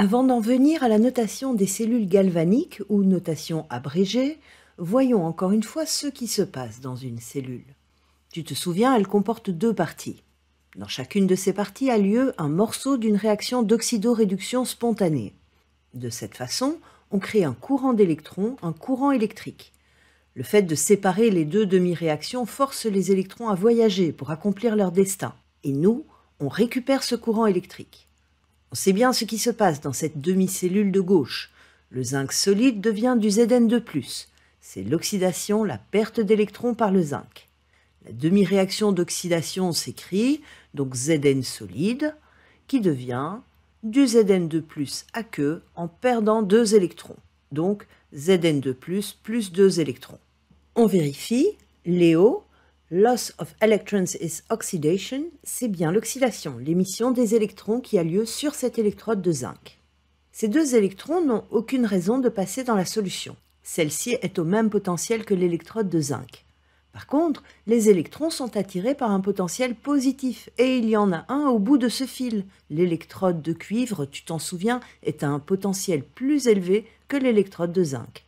Avant d'en venir à la notation des cellules galvaniques ou notation abrégée, voyons encore une fois ce qui se passe dans une cellule. Tu te souviens, elle comporte deux parties. Dans chacune de ces parties a lieu un morceau d'une réaction d'oxydoréduction spontanée. De cette façon, on crée un courant d'électrons, un courant électrique. Le fait de séparer les deux demi-réactions force les électrons à voyager pour accomplir leur destin. Et nous, on récupère ce courant électrique. On sait bien ce qui se passe dans cette demi-cellule de gauche. Le zinc solide devient du Zn 2 C'est l'oxydation, la perte d'électrons par le zinc. La demi-réaction d'oxydation s'écrit donc Zn solide qui devient du Zn 2 à queue en perdant deux électrons. Donc Zn 2 plus deux électrons. On vérifie, Léo Loss of electrons is oxidation, c'est bien l'oxydation, l'émission des électrons qui a lieu sur cette électrode de zinc. Ces deux électrons n'ont aucune raison de passer dans la solution. Celle-ci est au même potentiel que l'électrode de zinc. Par contre, les électrons sont attirés par un potentiel positif, et il y en a un au bout de ce fil. L'électrode de cuivre, tu t'en souviens, est à un potentiel plus élevé que l'électrode de zinc.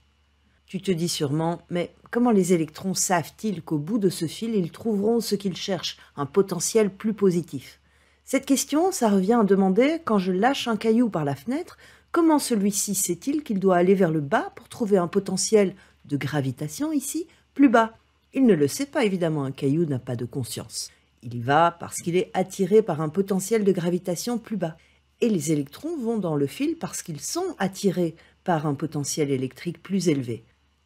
Tu te dis sûrement, mais Comment les électrons savent-ils qu'au bout de ce fil, ils trouveront ce qu'ils cherchent, un potentiel plus positif Cette question, ça revient à demander, quand je lâche un caillou par la fenêtre, comment celui-ci sait-il qu'il doit aller vers le bas pour trouver un potentiel de gravitation ici, plus bas Il ne le sait pas, évidemment, un caillou n'a pas de conscience. Il y va parce qu'il est attiré par un potentiel de gravitation plus bas. Et les électrons vont dans le fil parce qu'ils sont attirés par un potentiel électrique plus élevé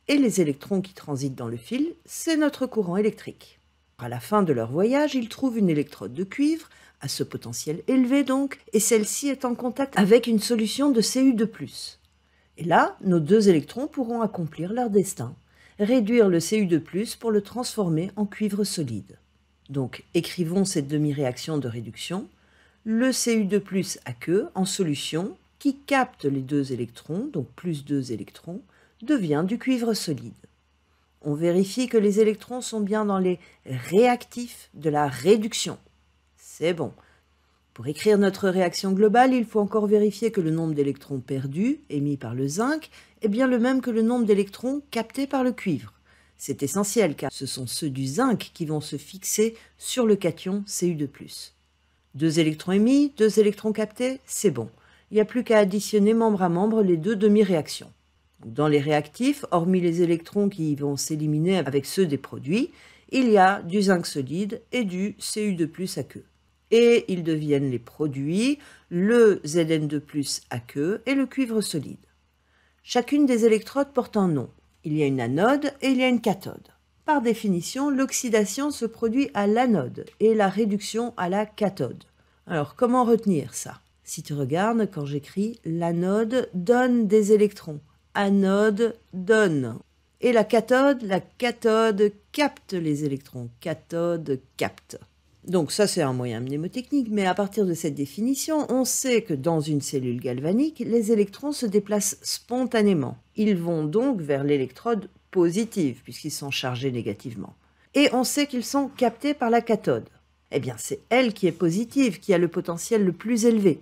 et les électrons qui transitent dans le fil, c'est notre courant électrique. À la fin de leur voyage, ils trouvent une électrode de cuivre, à ce potentiel élevé donc, et celle-ci est en contact avec une solution de Cu de Et là, nos deux électrons pourront accomplir leur destin, réduire le Cu de pour le transformer en cuivre solide. Donc écrivons cette demi-réaction de réduction, le Cu de plus à queue en solution qui capte les deux électrons, donc plus deux électrons, devient du cuivre solide. On vérifie que les électrons sont bien dans les réactifs de la réduction. C'est bon. Pour écrire notre réaction globale, il faut encore vérifier que le nombre d'électrons perdus, émis par le zinc, est bien le même que le nombre d'électrons captés par le cuivre. C'est essentiel car ce sont ceux du zinc qui vont se fixer sur le cation Cu2+. Deux électrons émis, deux électrons captés, c'est bon. Il n'y a plus qu'à additionner membre à membre les deux demi-réactions. Dans les réactifs, hormis les électrons qui vont s'éliminer avec ceux des produits, il y a du zinc solide et du Cu2 à Et ils deviennent les produits, le Zn2 à et le cuivre solide. Chacune des électrodes porte un nom. Il y a une anode et il y a une cathode. Par définition, l'oxydation se produit à l'anode et la réduction à la cathode. Alors comment retenir ça Si tu regardes, quand j'écris, l'anode donne des électrons anode donne. Et la cathode, la cathode capte les électrons. Cathode capte. Donc ça c'est un moyen mnémotechnique, mais à partir de cette définition, on sait que dans une cellule galvanique, les électrons se déplacent spontanément. Ils vont donc vers l'électrode positive, puisqu'ils sont chargés négativement. Et on sait qu'ils sont captés par la cathode. Eh bien c'est elle qui est positive, qui a le potentiel le plus élevé.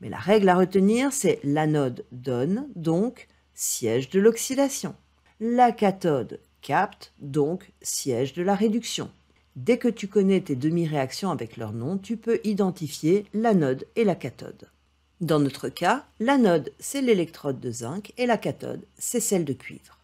Mais la règle à retenir, c'est l'anode donne, donc siège de l'oxydation. La cathode capte, donc siège de la réduction. Dès que tu connais tes demi-réactions avec leur nom, tu peux identifier l'anode et la cathode. Dans notre cas, l'anode, c'est l'électrode de zinc et la cathode, c'est celle de cuivre.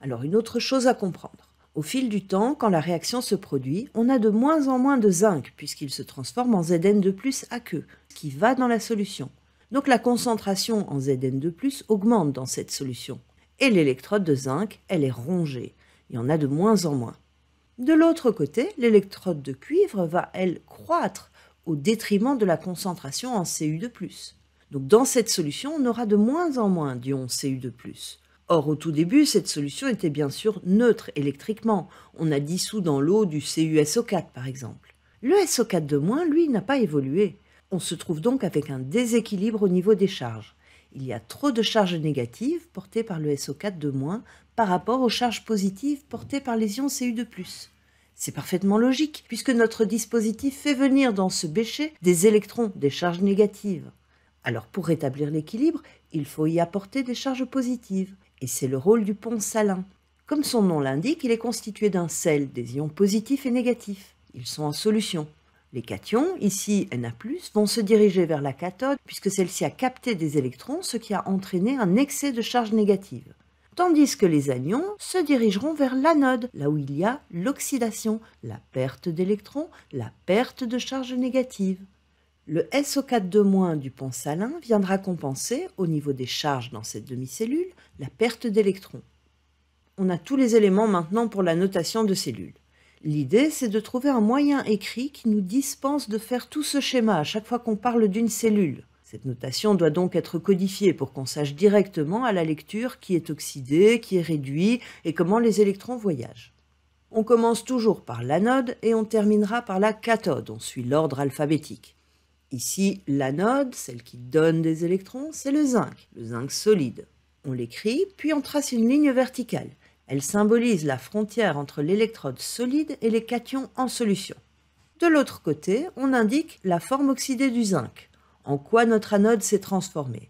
Alors une autre chose à comprendre. Au fil du temps, quand la réaction se produit, on a de moins en moins de zinc puisqu'il se transforme en Zn de plus aqueux, qui va dans la solution. Donc la concentration en Zn2 augmente dans cette solution. Et l'électrode de zinc, elle est rongée. Il y en a de moins en moins. De l'autre côté, l'électrode de cuivre va, elle, croître au détriment de la concentration en Cu2+. Donc dans cette solution, on aura de moins en moins d'ions Cu2+. Or, au tout début, cette solution était bien sûr neutre électriquement. On a dissous dans l'eau du CuSO4 par exemple. Le SO4 de moins, lui, n'a pas évolué. On se trouve donc avec un déséquilibre au niveau des charges. Il y a trop de charges négatives portées par le SO4 de moins par rapport aux charges positives portées par les ions Cu de plus. C'est parfaitement logique, puisque notre dispositif fait venir dans ce bécher des électrons, des charges négatives. Alors pour rétablir l'équilibre, il faut y apporter des charges positives, et c'est le rôle du pont salin. Comme son nom l'indique, il est constitué d'un sel, des ions positifs et négatifs. Ils sont en solution. Les cations, ici Na+, vont se diriger vers la cathode puisque celle-ci a capté des électrons, ce qui a entraîné un excès de charge négative. Tandis que les anions se dirigeront vers l'anode, là où il y a l'oxydation, la perte d'électrons, la perte de charge négative. Le so 4 du pont salin viendra compenser, au niveau des charges dans cette demi-cellule, la perte d'électrons. On a tous les éléments maintenant pour la notation de cellules. L'idée, c'est de trouver un moyen écrit qui nous dispense de faire tout ce schéma à chaque fois qu'on parle d'une cellule. Cette notation doit donc être codifiée pour qu'on sache directement à la lecture qui est oxydé, qui est réduit et comment les électrons voyagent. On commence toujours par l'anode et on terminera par la cathode, on suit l'ordre alphabétique. Ici, l'anode, celle qui donne des électrons, c'est le zinc, le zinc solide. On l'écrit, puis on trace une ligne verticale. Elle symbolise la frontière entre l'électrode solide et les cations en solution. De l'autre côté, on indique la forme oxydée du zinc, en quoi notre anode s'est transformée.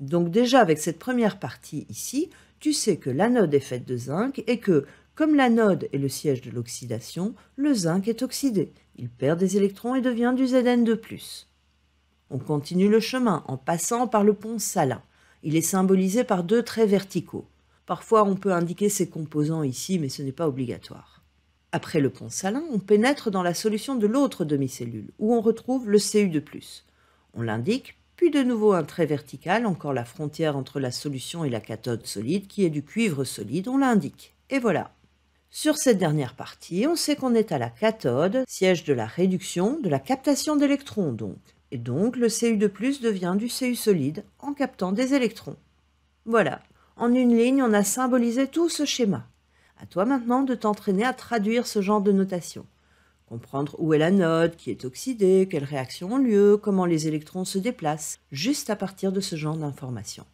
Donc déjà avec cette première partie ici, tu sais que l'anode est faite de zinc et que, comme l'anode est le siège de l'oxydation, le zinc est oxydé. Il perd des électrons et devient du Zn de On continue le chemin en passant par le pont Salin. Il est symbolisé par deux traits verticaux. Parfois, on peut indiquer ses composants ici, mais ce n'est pas obligatoire. Après le pont salin, on pénètre dans la solution de l'autre demi-cellule, où on retrouve le Cu de On l'indique, puis de nouveau un trait vertical, encore la frontière entre la solution et la cathode solide, qui est du cuivre solide, on l'indique. Et voilà, sur cette dernière partie, on sait qu'on est à la cathode, siège de la réduction, de la captation d'électrons donc. Et donc le Cu de devient du Cu solide en captant des électrons. Voilà, en une ligne, on a symbolisé tout ce schéma. À toi maintenant de t'entraîner à traduire ce genre de notation. Comprendre où est la note, qui est oxydée, quelles réactions ont lieu, comment les électrons se déplacent, juste à partir de ce genre d'informations.